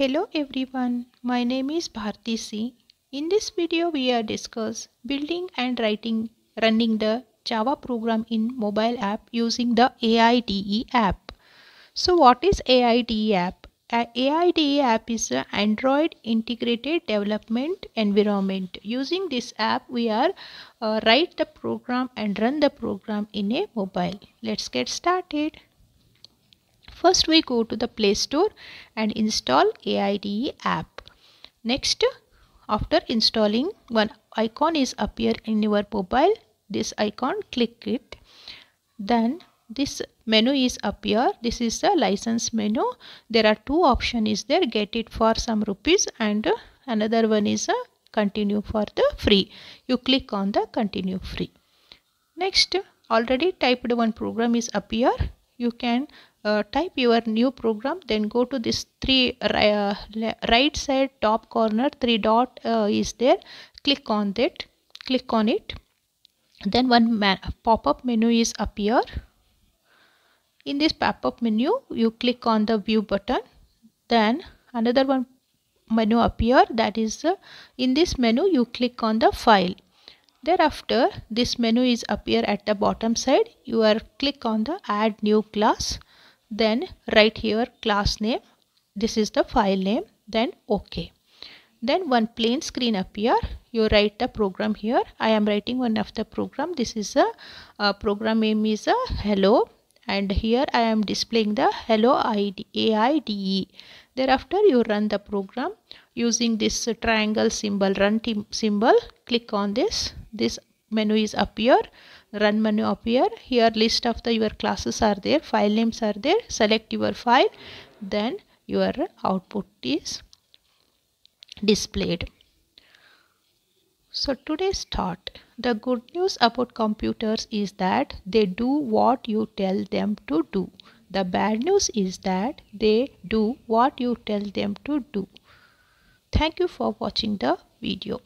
Hello everyone, my name is Bharti C. In this video we are discuss building and writing running the Java program in mobile app using the AIDE app. So what is AIDE app? A AIDE app is an Android integrated development environment. Using this app we are uh, write the program and run the program in a mobile. Let's get started. First we go to the Play Store and install AIDE app. Next after installing one icon is appear in your mobile. This icon click it. Then this menu is appear. This is the license menu. There are two option is there get it for some rupees and another one is a uh, continue for the free. You click on the continue free. Next already typed one program is appear you can uh, type your new program then go to this three uh, right side top corner three dot uh, is there click on that click on it then one pop-up menu is appear in this pop-up menu you click on the view button then another one menu appear that is uh, in this menu you click on the file thereafter this menu is appear at the bottom side you are click on the add new class then write here class name this is the file name then ok then one plain screen appear you write the program here i am writing one of the program this is a, program name is a hello and here i am displaying the hello id aide thereafter you run the program using this triangle symbol run symbol click on this this menu is appear run menu appear here list of the your classes are there file names are there select your file then your output is displayed so today's thought the good news about computers is that they do what you tell them to do the bad news is that they do what you tell them to do thank you for watching the video